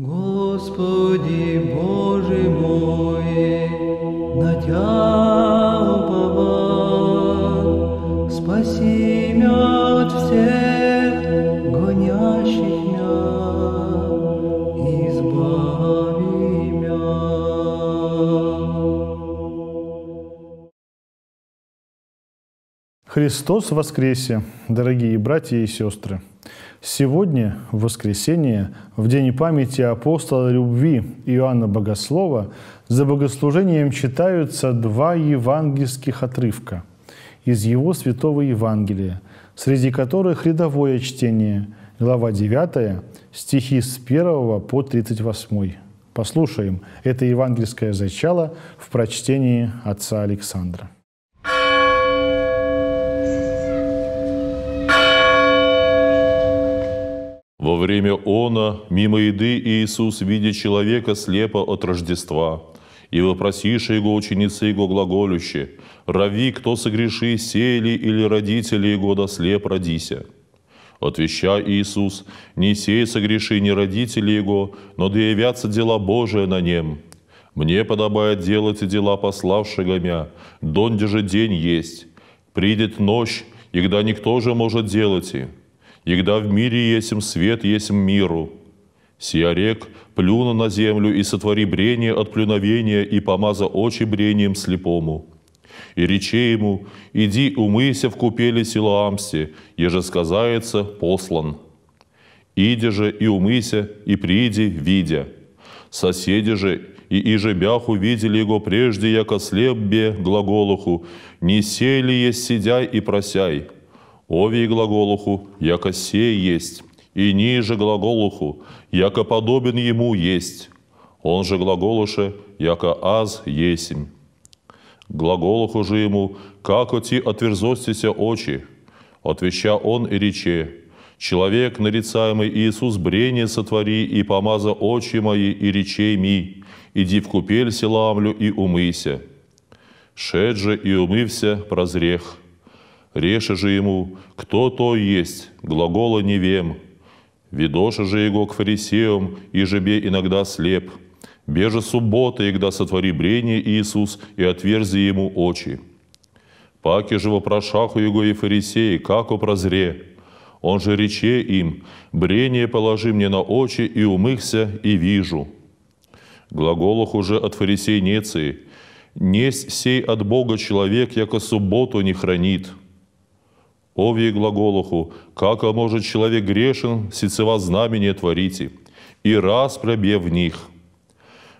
Господи Боже мой, на Тя упован, спаси меня от всех гонящих меня, избави меня. Христос воскресе, дорогие братья и сестры! Сегодня, в воскресенье, в день памяти апостола любви Иоанна Богослова, за богослужением читаются два евангельских отрывка из его Святого Евангелия, среди которых рядовое чтение, глава 9, стихи с 1 по 38. Послушаем это евангельское зачало в прочтении отца Александра. Во время она, мимо еды, Иисус, видя человека слепо от Рождества, и вопросишь его ученицы его глаголюще, «Рави, кто согреши, сели или родители его, да слеп родися». Отвеща Иисус, «Не сей согреши, не родители его, но да явятся дела Божие на нем». Мне подобает делать и дела пославшего мя, донде же день есть. Придет ночь, и когда никто же может делать и. Игда в мире есим свет, есим миру. Сия рек плюну на землю и сотвори брение от плюновения и помаза очи брением слепому. И рече ему, иди умыйся в купели Силоамсе, еже сказается, послан. Иди же и умыйся, и приди видя. Соседи же и ижебях видели его прежде, яко слепбе глаголуху, не сели есть сидяй и просяй, Ови глаголуху, яко сей есть, и ниже глаголуху, яко подобен ему есть. Он же глаголуше, яко аз есмь. Глаголуху же ему, как ти отверзостися очи, отвеща он и рече, Человек, нарицаемый Иисус, брение сотвори и помаза очи мои и речей ми, иди в купель селамлю и умыйся. Шед же и умывся, прозрех, Реше же ему, кто то есть, глагола не вем. Видоша же его к фарисеям, и жебе иногда слеп. Беже суббота, когда сотвори брение Иисус, и отверзи ему очи. Паки же вопрошаху его и фарисеи, как прозре. Он же рече им, брение положи мне на очи, и умыхся, и вижу. Глаголах уже от фарисей нецы, несть сей от Бога человек, яко субботу не хранит» ове глаголоху, как а может человек грешен, сицева знамение творите, и раз пробе в них.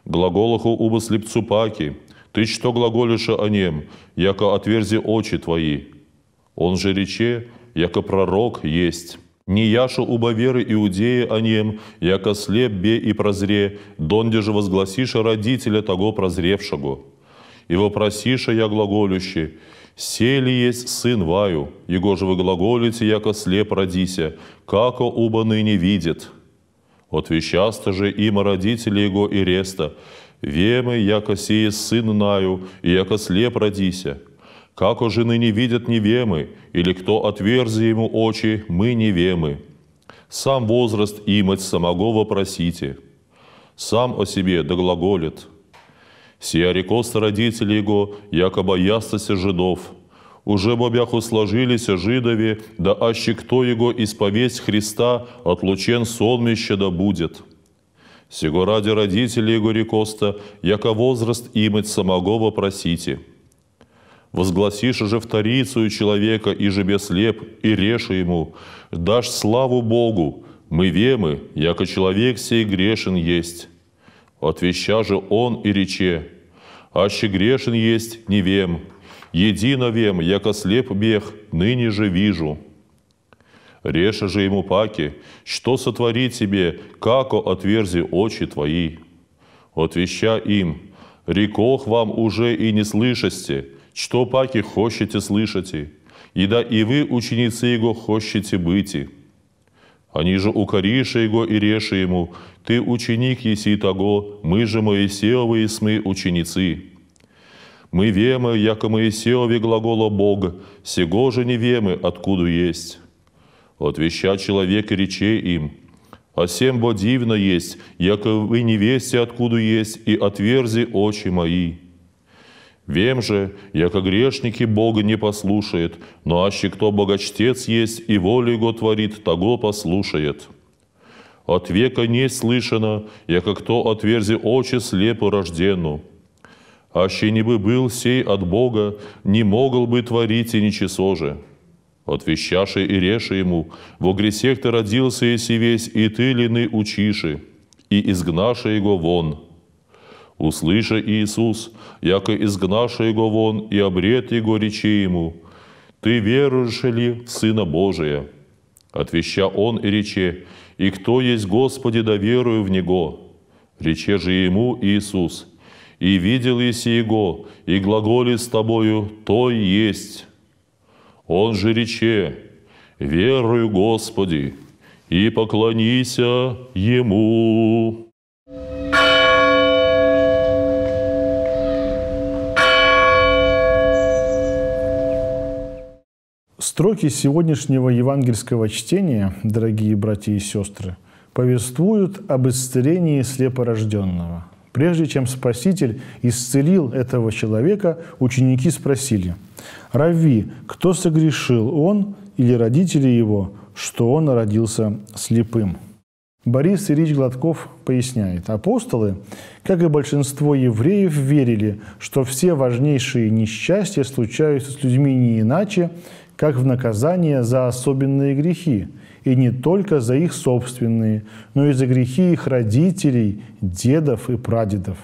Глаголоху уба слепцу паки, ты что глаголишь о нем, яко отверзи очи твои. Он же рече, яко пророк есть. Не яша уба веры иудея о нем, яко слеп бе и прозре, донде же возгласиша родителя того прозревшего и вопросиша я глаголюще, «Сели есть сын ваю, его же вы глаголите, яко слеп родися, како уба ныне видит». Отвещаста же има родители его и реста, «Вемы, яко сие сын наю, и яко слеп родися». како уже ныне видят не вемы, или кто отверзи ему очи, мы не вемы. Сам возраст имать самого вопросите, сам о себе доглаголит, Сия рекоса родители его, якобы боястася жидов. Уже бобяху сложились жидови, да аще кто его исповесть Христа, отлучен сонмище да будет». Сего ради родителей его рекоста, яко возраст имать самого вопросите. Возгласишь же вторицу человека, и же беслеп, и реши ему, дашь славу Богу, мы вемы, яко человек сей грешен есть. Отвеща же он и рече, «Аще грешен есть, не вем, едино вем, яко слеп бег, ныне же вижу». Реша же ему паки, что сотвори тебе, како отверзи очи твои. Отвеща им, рекох вам уже и не слышасте, что паки хочете слышати, и да и вы, ученицы его, хочете быть. Они же укориши его и реши ему, «Ты ученик еси того, мы же Моисеовы и смы ученицы». Мы вемы, як и Моисеове глагола Бога, сего же не вемы, откуда есть. Отвеща человек и речей им, а всем во дивно есть, яко вы не весте, откуда есть, и отверзи очи мои. Вем же, яко грешники Бога не послушает, но аще кто богочтец есть и волю Его творит, того послушает. От века не слышано, яко кто отверзи очи слепо рождену. Аще не бы был сей от Бога, не могл бы творить и ничего же. Отвещаши и реши ему, во гресех ты родился и весь, и ты лины учиши, и изгнаши его вон». Услыша Иисус, яко изгнаша его вон, и обрет его речи ему, «Ты веруешь ли в Сына Божия?» Отвеща он и рече, «И кто есть Господи, да верую в Него?» Рече же ему Иисус, «И видел еси Его, и глаголи с тобою, то есть». Он же рече, «Верую Господи, и поклонися Ему». Строки сегодняшнего евангельского чтения, дорогие братья и сестры, повествуют об исцелении слепорожденного. Прежде чем Спаситель исцелил этого человека, ученики спросили, «Рави, кто согрешил, он или родители его, что он родился слепым?» Борис Ильич Гладков поясняет, апостолы, как и большинство евреев, верили, что все важнейшие несчастья случаются с людьми не иначе, как в наказание за особенные грехи, и не только за их собственные, но и за грехи их родителей, дедов и прадедов.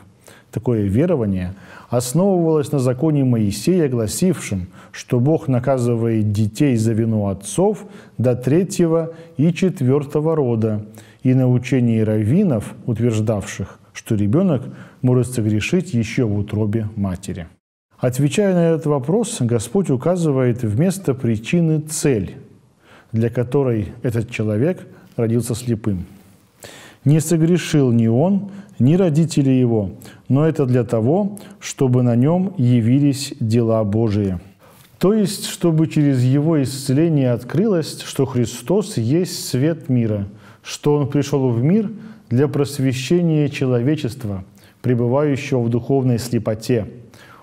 Такое верование основывалось на законе Моисея, гласившем, что Бог наказывает детей за вину отцов до третьего и четвертого рода, и на учении раввинов, утверждавших, что ребенок может согрешить еще в утробе матери. Отвечая на этот вопрос, Господь указывает вместо причины цель, для которой этот человек родился слепым. Не согрешил ни он, ни родители его, но это для того, чтобы на нем явились дела Божии. То есть, чтобы через его исцеление открылось, что Христос есть свет мира, что Он пришел в мир для просвещения человечества, пребывающего в духовной слепоте –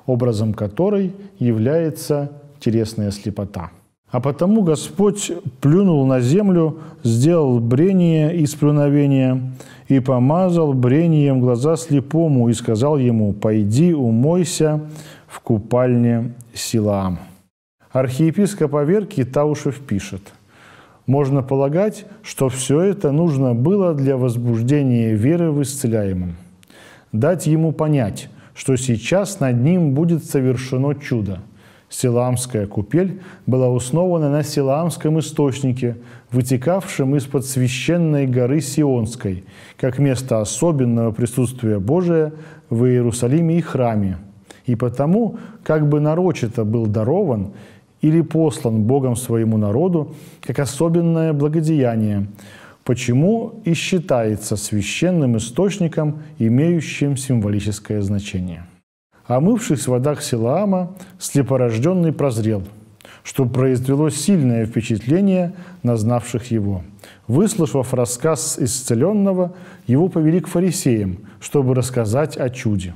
образом которой является телесная слепота. А потому Господь плюнул на землю, сделал брение из плюновения, и помазал брением глаза слепому, и сказал ему, «Пойди, умойся в купальне Силаам». Архиепископ Аверки Таушев пишет, «Можно полагать, что все это нужно было для возбуждения веры в исцеляемом, дать ему понять – что сейчас над ним будет совершено чудо. Силамская купель была основана на Силамском источнике, вытекавшем из-под священной горы Сионской, как место особенного присутствия Божия в Иерусалиме и храме. И потому, как бы нарочито был дарован или послан Богом своему народу, как особенное благодеяние – почему и считается священным источником, имеющим символическое значение. Омывшись в водах Силаама, слепорожденный прозрел, что произвело сильное впечатление на знавших его. Выслушав рассказ исцеленного, его повели к фарисеям, чтобы рассказать о чуде.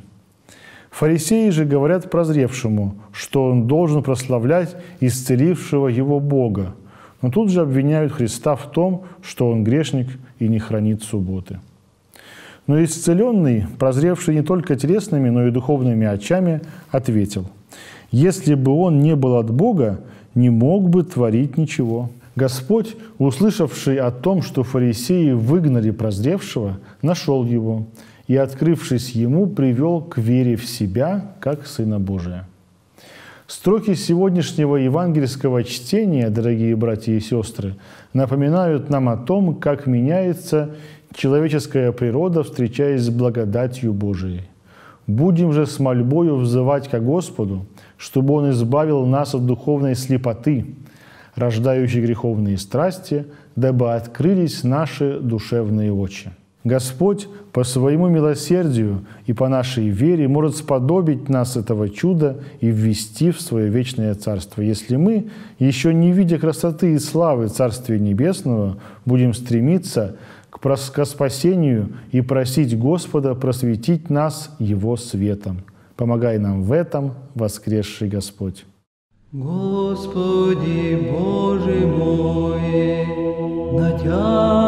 Фарисеи же говорят прозревшему, что он должен прославлять исцелившего его Бога – но тут же обвиняют Христа в том, что он грешник и не хранит субботы. Но исцеленный, прозревший не только телесными, но и духовными очами, ответил, «Если бы он не был от Бога, не мог бы творить ничего». Господь, услышавший о том, что фарисеи выгнали прозревшего, нашел его и, открывшись ему, привел к вере в себя, как Сына Божия. Строки сегодняшнего евангельского чтения, дорогие братья и сестры, напоминают нам о том, как меняется человеческая природа, встречаясь с благодатью Божией. Будем же с мольбою взывать ко Господу, чтобы Он избавил нас от духовной слепоты, рождающей греховные страсти, дабы открылись наши душевные очи. Господь по своему милосердию и по нашей вере может сподобить нас этого чуда и ввести в свое вечное царство, если мы, еще не видя красоты и славы Царствия Небесного, будем стремиться к, прос- спасению и просить Господа просветить нас Его светом. Помогай нам в этом, воскресший Господь. Господи Боже мой, надежда